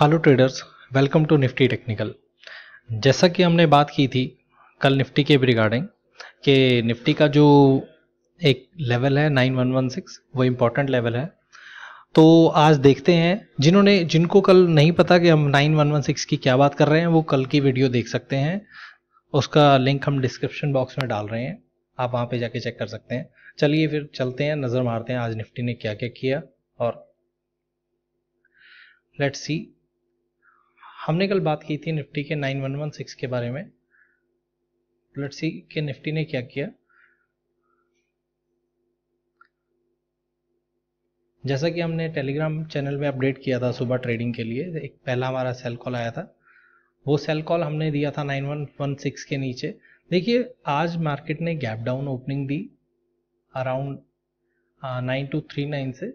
hello traders welcome to Nifty technical जैसा कि हमने बात की थी कल निफ्टी के रिगार्डिंग कि निफ्टी का जो एक लेवल है 9116 वो इम्पोर्टेंट लेवल है तो आज देखते हैं जिन्होंने जिनको कल नहीं पता कि हम 9116 की क्या बात कर रहे हैं वो कल की वीडियो देख सकते हैं उसका लिंक हम डिस्क्रिप्शन बॉक्स में डाल रहे हैं आप वहाँ पे जाके चेक कर सकते हैं चलिए फिर चलते हैं नज़र मारते हैं आज निफ्टी ने क्या क्या किया और लेट्स सी हमने कल बात की थी निफ्टी के 9116 के बारे में लेट्स सी के निफ्टी ने क्या किया जैसा कि हमने टेलीग्राम चैनल में अपडेट किया था सुबह ट्रेडिंग के लिए एक पहला हमारा सेल कॉल आया था वो सेल कॉल हमने दिया था 9116 के नीचे देखिए आज मार्केट ने गैप डाउन ओपनिंग दी around nine two three nine से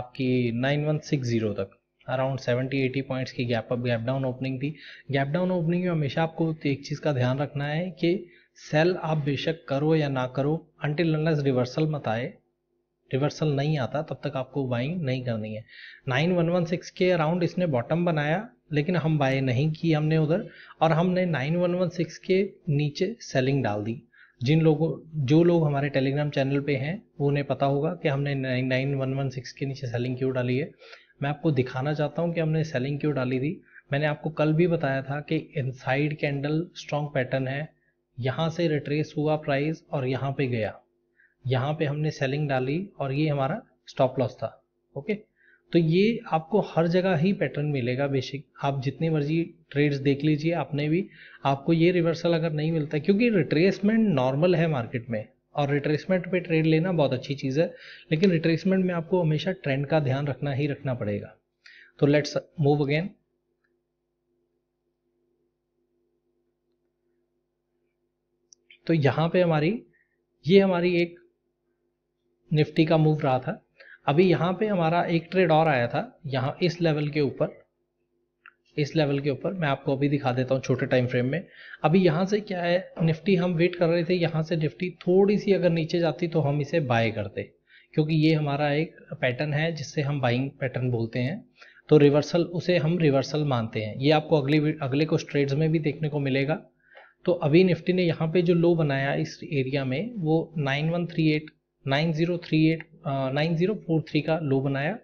आपकी नाइन वन सिक्स जीरो तक अराउंड 70 80 पॉइंट्स की gap up gap down opening थी गैप डाउन ओपनिंग में हमेशा आपको एक चीज़ का ध्यान रखना है कि सेल आप बेशक करो या ना करो अंटिल अनलेस रिवर्सल मत आए रिवर्सल नहीं आता तब तक आपको बाइंग नहीं करनी है 9116 के अराउंड इसने बॉटम बनाया लेकिन हम बाय नहीं की हमने उधर और हमने 9116 के नीचे सेलिंग डाल दी जिन लोगों जो लोग हमारे टेलीग्राम चैनल पे हैं वो उन्हें पता होगा कि हमने 9116 के नीचे सेलिंग क्यों डाली है मैं आपको दिखाना चाहता हूँ कि हमने सेलिंग क्यों डाली थी मैंने आपको कल भी बताया था कि इनसाइड कैंडल स्ट्रॉन्ग पैटर्न है यहाँ से रिट्रेस हुआ प्राइस और यहाँ पे गया यहाँ पे हमने सेलिंग डाली और ये हमारा स्टॉप लॉस था ओके तो ये आपको हर जगह ही पैटर्न मिलेगा बेसिक आप जितनी मर्जी ट्रेड्स देख लीजिए आपने भी आपको ये रिवर्सल अगर नहीं मिलता क्योंकि रिट्रेसमेंट नॉर्मल है मार्केट में और रिट्रेसमेंट पे ट्रेड लेना बहुत अच्छी चीज़ है लेकिन रिट्रेसमेंट में आपको हमेशा ट्रेंड का ध्यान रखना ही रखना पड़ेगा तो लेट्स मूव अगेन तो यहाँ पे हमारी ये हमारी एक निफ्टी का मूव रहा था अभी यहाँ पे हमारा एक ट्रेड और आया था यहाँ इस लेवल के ऊपर इस लेवल के ऊपर मैं आपको अभी दिखा देता हूँ छोटे टाइम फ्रेम में अभी यहाँ से क्या है निफ्टी हम वेट कर रहे थे यहाँ से निफ्टी थोड़ी सी अगर नीचे जाती तो हम इसे बाय करते क्योंकि ये हमारा एक पैटर्न है जिससे हम बाइंग पैटर्न बोलते हैं तो रिवर्सल उसे हम रिवर्सल मानते हैं ये आपको अगले अगले कुछ ट्रेड्स में भी देखने को मिलेगा तो अभी निफ्टी ने यहाँ पे जो लो बनाया इस एरिया में वो 9138 9038 9043 का लो बनाया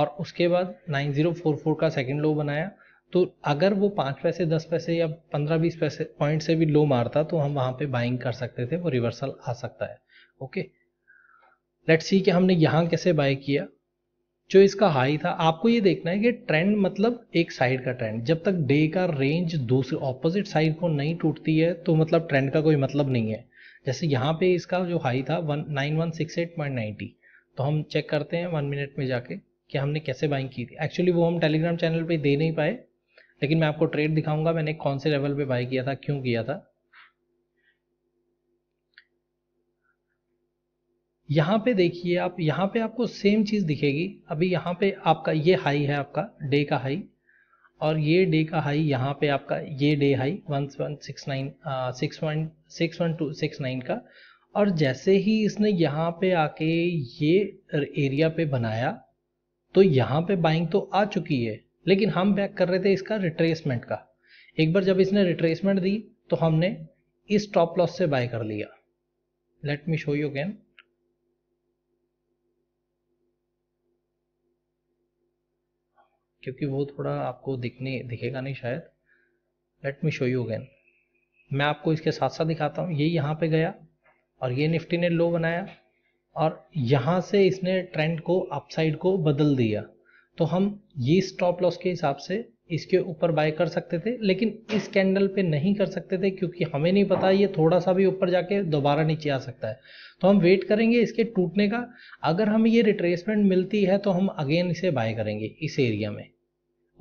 और उसके बाद 9044 का सेकंड लो बनाया तो अगर वो पाँच पैसे दस पैसे या पंद्रह बीस पैसे पॉइंट से भी लो मारता तो हम वहाँ पे बाइंग कर सकते थे वो रिवर्सल आ सकता है ओके लेट्स सी कि हमने यहाँ कैसे बाय किया जो इसका हाई था आपको ये देखना है कि ट्रेंड मतलब एक साइड का ट्रेंड जब तक डे का रेंज दूसरे ऑपोजिट साइड को नहीं टूटती है तो मतलब ट्रेंड का कोई मतलब नहीं है जैसे यहाँ पे इसका जो हाई था one nine one six eight point ninety तो हम चेक करते हैं वन मिनट में जाके कि हमने कैसे बाइंग की थी एक्चुअली वो हम टेलीग्राम चैनल पे दे नहीं पाए लेकिन मैं आपको ट्रेड दिखाऊंगा मैंने कौन से लेवल पे बाई किया था क्यों किया था यहां पे देखिए आप यहाँ पे आपको सेम चीज़ दिखेगी अभी यहाँ पे आपका ये हाई है आपका डे का हाई और ये डे का हाई यहाँ पे आपका ये day high one one six nine six one six one two six nine का और जैसे ही इसने यहां पे आके ये एरिया पे बनाया तो यहां पे बाइंग तो आ चुकी है लेकिन हम बैक कर रहे थे इसका रिट्रेसमेंट का एक बार जब इसने रिट्रेसमेंट दी तो हमने इस टॉप लॉस से बाय कर लिया let me show you can क्योंकि वो थोड़ा आपको दिखने दिखेगा नहीं शायद let me show you again मैं आपको इसके साथ साथ दिखाता हूँ ये यहाँ पे गया और ये निफ्टी ने लो बनाया और यहाँ से इसने ट्रेंड को अपसाइड को बदल दिया तो हम ये स्टॉप लॉस के हिसाब से इसके ऊपर बाय कर सकते थे लेकिन इस कैंडल पे नहीं कर सकते थे क्योंकि हमें नहीं पता ये थोड़ा सा भी ऊपर जाके दोबारा नीचे आ सकता है तो हम वेट करेंगे इसके टूटने का अगर हमें ये रिट्रेसमेंट मिलती है तो हम अगेन इसे बाय करेंगे इस एरिया में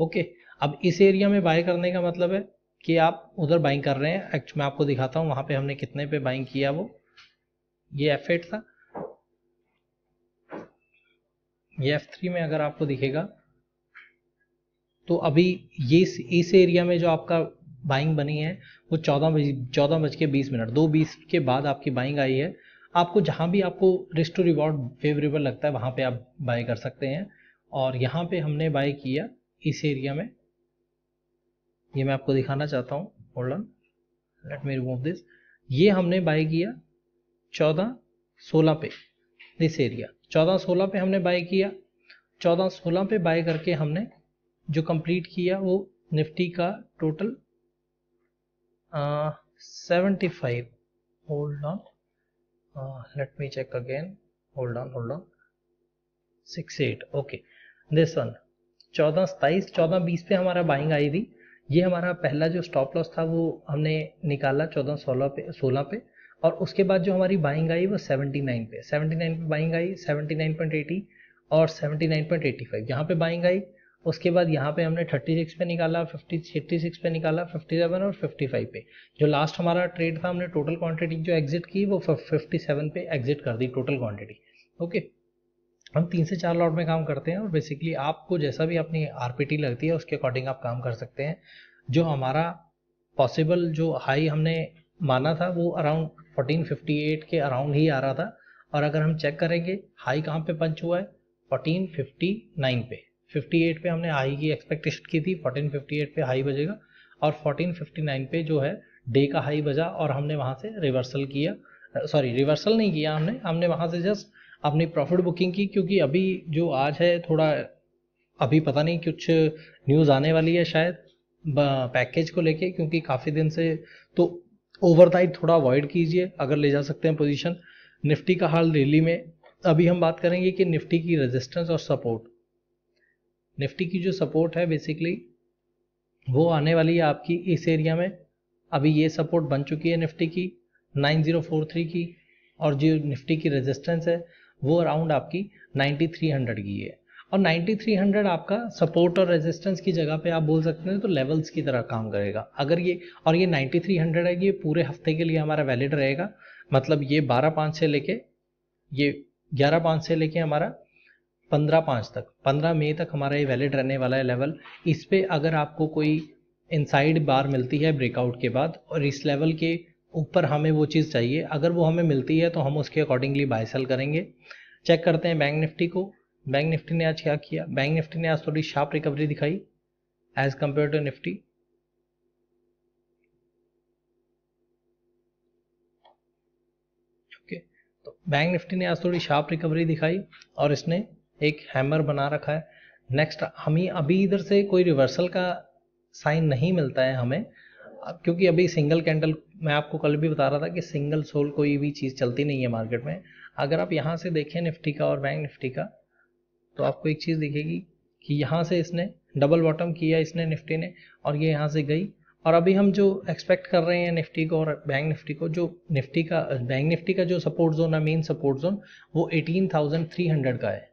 ओके अब इस एरिया में बाय करने का मतलब है कि आप उधर बाइंग कर रहे हैं एक्चुअली मैं आपको दिखाता हूँ वहाँ पे हमने कितने पे बाइंग किया वो ये एफेट था ये F3 में अगर आपको दिखेगा तो अभी ये इस एरिया में जो आपका बाइंग बनी है वो चौदह चौदह बज के बीस मिनट दो बीस के बाद आपकी बाइंग आई है आपको जहाँ भी आपको रिस्क टू रिवॉर्ड फेवरेबल लगता है वहाँ पे आप बाय कर सकते हैं और यहाँ पे हमने बाय किया इस एरिया में ये मैं आपको दिखाना चाहता हूँ hold on let me remove this ये हमने बाय किया चौदह सोलह पे दिस एरिया चौदह सोलह पे हमने बाय किया चौदह सोलह पे बाय करके हमने जो कंप्लीट किया वो निफ्टी का total seventy five hold on let me check again hold on hold on six eight okay this one चौदह सताइस चौदह बीस पे हमारा बाइंग आई थी ये हमारा पहला जो स्टॉप लॉस था वो हमने निकाला चौदह सोलह पे सोलह पे और उसके बाद जो हमारी बाइंग आई वो 79 पे 79 पे बाइंग आई 79.80 और 79.85 यहाँ पे बाइंग आई उसके बाद यहाँ पे हमने 36 पे निकाला 50 56 पे निकाला 57 और 55 पे जो लास्ट हमारा ट्रेड था हमने टोटल क्वांटिटी जो एग्जिट की वो 57 पे एग्जिट कर दी टोटल क्वांटिटी ओके हम तीन से चार लॉट में काम करते हैं और बेसिकली आपको जैसा भी अपनी आर लगती है उसके अकॉर्डिंग आप काम कर सकते हैं जो हमारा पॉसिबल जो हाई हमने माना था वो अराउंड 1458 के अराउंड ही आ रहा था और अगर हम चेक करेंगे हाई कहाँ पे पंच हुआ है 1459 पे 58 पे हमने हाई की एक्सपेक्टेशन की थी 1458 पे हाई बजेगा और 1459 पे जो है डे का हाई बजा और हमने वहाँ से रिवर्सल किया सॉरी रिवर्सल नहीं किया हमने हमने वहाँ से जस्ट अपनी प्रॉफिट बुकिंग की क्योंकि अभी जो आज है थोड़ा अभी पता नहीं कुछ न्यूज़ आने वाली है शायद पैकेज को लेके क्योंकि काफ़ी दिन से तो ओवरनाइट थोड़ा अवॉइड कीजिए अगर ले जा सकते हैं पोजीशन निफ्टी का हाल रैली में अभी हम बात करेंगे कि निफ्टी की रेजिस्टेंस और सपोर्ट निफ्टी की जो सपोर्ट है बेसिकली वो आने वाली है आपकी इस एरिया में अभी ये सपोर्ट बन चुकी है निफ्टी की 9043 की और जो निफ्टी की रेजिस्टेंस है वो अराउंड आपकी 9300 की है और 9300 आपका सपोर्ट और रेजिस्टेंस की जगह पे आप बोल सकते हैं तो लेवल्स की तरह काम करेगा अगर ये और ये 9300 है ये पूरे हफ्ते के लिए हमारा वैलिड रहेगा मतलब ये बारह पाँच से लेके ये ग्यारह पाँच से लेके हमारा पंद्रह पाँच तक पंद्रह मई तक हमारा ये वैलिड रहने वाला है लेवल इस पर अगर आपको कोई इनसाइड बार मिलती है ब्रेकआउट के बाद और इस लेवल के ऊपर हमें वो चीज़ चाहिए अगर वो हमें मिलती है तो हम उसके अकॉर्डिंगली बाय सेल करेंगे चेक करते हैं बैंक निफ्टी को बैंक निफ्टी ने आज क्या किया बैंक निफ्टी ने आज थोड़ी शार्प रिकवरी दिखाई as compare to Nifty okay तो बैंक निफ्टी ने आज थोड़ी शार्प रिकवरी दिखाई और इसने एक हैमर बना रखा है नेक्स्ट हमें अभी इधर से कोई रिवर्सल का साइन नहीं मिलता है हमें क्योंकि अभी सिंगल कैंडल मैं आपको कल भी बता रहा था कि सिंगल सोल कोई भी चीज़ चलती नहीं है मार्केट में अगर आप यहां से देखें निफ्टी का और बैंक निफ्टी का तो आपको एक चीज़ दिखेगी कि यहाँ से इसने डबल बॉटम किया इसने निफ्टी ने और ये यहाँ से गई और अभी हम जो एक्सपेक्ट कर रहे हैं निफ्टी को और बैंक निफ्टी को जो निफ्टी का बैंक निफ्टी का जो सपोर्ट जोन है मेन सपोर्ट जोन वो 18,300 का है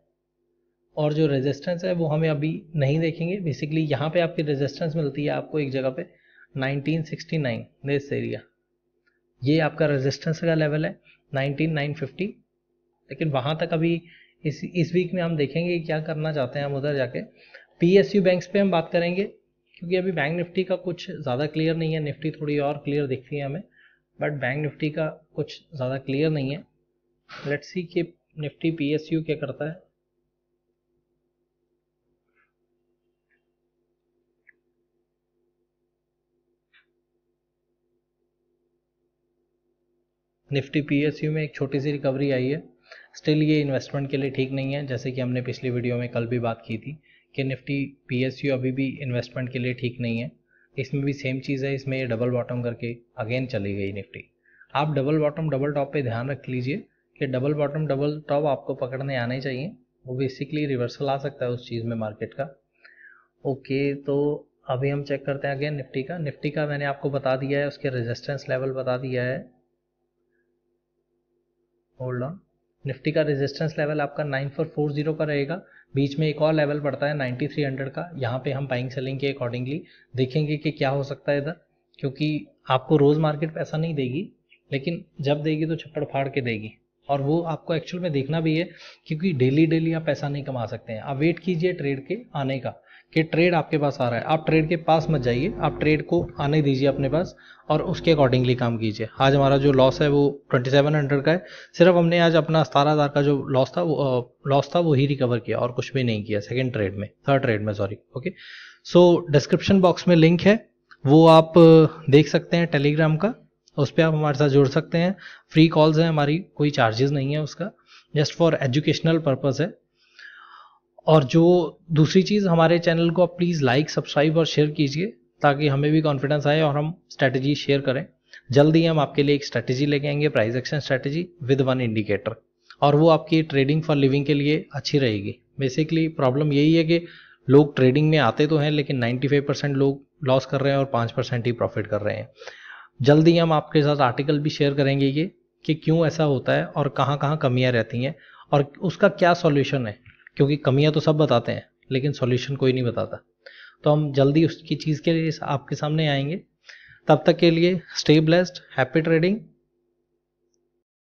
और जो रेजिस्टेंस है वो हमें अभी नहीं देखेंगे बेसिकली यहाँ पे आपकी रेजिस्टेंस मिलती है आपको एक जगह पे 1969 दिस एरिया ये आपका रेजिस्टेंस का लेवल है 19950 लेकिन वहाँ तक अभी इस इस वीक में हम देखेंगे क्या करना चाहते हैं हम उधर जाके पी एस यू बैंक्स पे हम बात करेंगे क्योंकि अभी बैंक निफ्टी का कुछ ज़्यादा क्लियर नहीं है निफ्टी थोड़ी और क्लियर दिखती है हमें बट बैंक निफ्टी का कुछ ज़्यादा क्लियर नहीं है लेट सी कि निफ्टी पी एस यू क्या करता है निफ्टी पीएसयू में एक छोटी सी रिकवरी आई है स्टिल ये इन्वेस्टमेंट के लिए ठीक नहीं है जैसे कि हमने पिछली वीडियो में कल भी बात की थी कि निफ्टी पी अभी भी इन्वेस्टमेंट के लिए ठीक नहीं है इसमें भी सेम चीज़ है इसमें ये डबल बॉटम करके अगेन चली गई निफ्टी आप डबल बॉटम डबल टॉप पे ध्यान रख लीजिए कि डबल बॉटम डबल टॉप आपको पकड़ने आने चाहिए वो बेसिकली रिवर्सल आ सकता है उस चीज़ में मार्केट का ओके तो अभी हम चेक करते हैं अगेन निफ्टी का निफ्टी का मैंने आपको बता दिया है उसके रेजिस्टेंस लेवल बता दिया है होल्ड ऑन निफ्टी का रेजिस्टेंस लेवल आपका 9440 का रहेगा बीच में एक और लेवल पड़ता है 9300 का यहाँ पे हम बाइंग सेलिंग के अकॉर्डिंगली देखेंगे कि क्या हो सकता है इधर क्योंकि आपको रोज़ मार्केट पैसा नहीं देगी लेकिन जब देगी तो छप्पड़ फाड़ के देगी और वो आपको एक्चुअल में देखना भी है क्योंकि डेली डेली आप पैसा नहीं कमा सकते हैं आप वेट कीजिए ट्रेड के आने का कि ट्रेड आपके पास आ रहा है आप ट्रेड के पास मत जाइए आप ट्रेड को आने दीजिए अपने पास और उसके अकॉर्डिंगली काम कीजिए आज हमारा जो लॉस है वो 2700 का है सिर्फ हमने आज अपना सतारह हज़ार का जो लॉस था वो लॉस था वो ही रिकवर किया और कुछ भी नहीं किया सेकेंड ट्रेड में थर्ड ट्रेड में sorry okay so description box में लिंक है वो आप देख सकते हैं टेलीग्राम का उस पर आप हमारे साथ जुड़ सकते हैं फ्री कॉल्स हैं हमारी कोई चार्जेस नहीं है उसका जस्ट फॉर एजुकेशनल पर्पज़ है और जो दूसरी चीज़ हमारे चैनल को आप प्लीज़ लाइक सब्सक्राइब और शेयर कीजिए ताकि हमें भी कॉन्फिडेंस आए और हम स्ट्रैटेजी शेयर करें जल्द ही हम आपके लिए एक स्ट्रैटेजी लेके आएंगे price action strategy with one indicator और वो आपकी ट्रेडिंग फॉर लिविंग के लिए अच्छी रहेगी बेसिकली प्रॉब्लम यही है कि लोग ट्रेडिंग में आते तो हैं लेकिन 95 परसेंट लोग लॉस कर रहे हैं और पाँच परसेंट ही प्रॉफिट कर रहे हैं जल्दी हम आपके साथ आर्टिकल भी शेयर करेंगे ये कि क्यों ऐसा होता है और कहाँ कहाँ कमियाँ रहती हैं और उसका क्या सॉल्यूशन है क्योंकि कमियां तो सब बताते हैं लेकिन सॉल्यूशन कोई नहीं बताता तो हम जल्दी उसकी चीज़ के लिए आपके सामने आएंगे तब तक के लिए स्टे ब्लेस्ड हैप्पी ट्रेडिंग